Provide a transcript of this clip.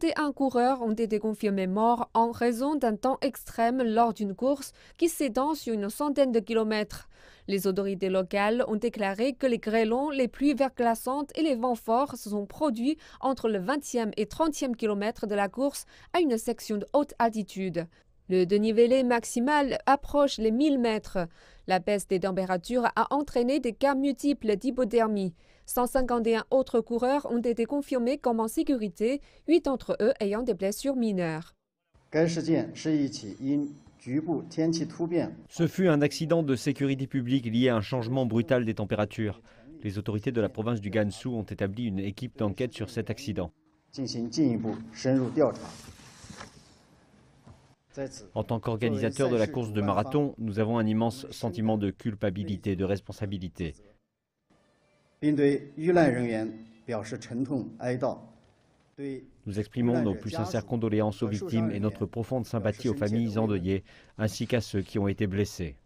31 coureurs ont été confirmés morts en raison d'un temps extrême lors d'une course qui s'étend sur une centaine de kilomètres. Les autorités locales ont déclaré que les grêlons, les pluies verglaçantes et les vents forts se sont produits entre le 20e et 30e kilomètre de la course à une section de haute altitude. Le dénivelé maximal approche les 1000 mètres. La baisse des températures a entraîné des cas multiples d'hypothermie. 151 autres coureurs ont été confirmés comme en sécurité, 8 entre eux ayant des blessures mineures. Ce fut un accident de sécurité publique lié à un changement brutal des températures. Les autorités de la province du Gansu ont établi une équipe d'enquête sur cet accident. En tant qu'organisateur de la course de marathon, nous avons un immense sentiment de culpabilité, de responsabilité. Nous exprimons nos plus sincères condoléances aux victimes et notre profonde sympathie aux familles endeuillées, ainsi qu'à ceux qui ont été blessés.